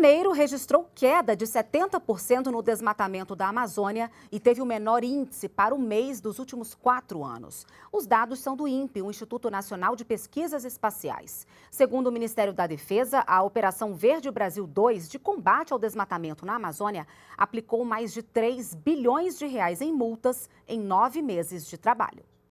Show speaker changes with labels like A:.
A: janeiro registrou queda de 70% no desmatamento da Amazônia e teve o menor índice para o mês dos últimos quatro anos. Os dados são do INPE, o Instituto Nacional de Pesquisas Espaciais. Segundo o Ministério da Defesa, a Operação Verde Brasil 2 de combate ao desmatamento na Amazônia aplicou mais de 3 bilhões de reais em multas em nove meses de trabalho.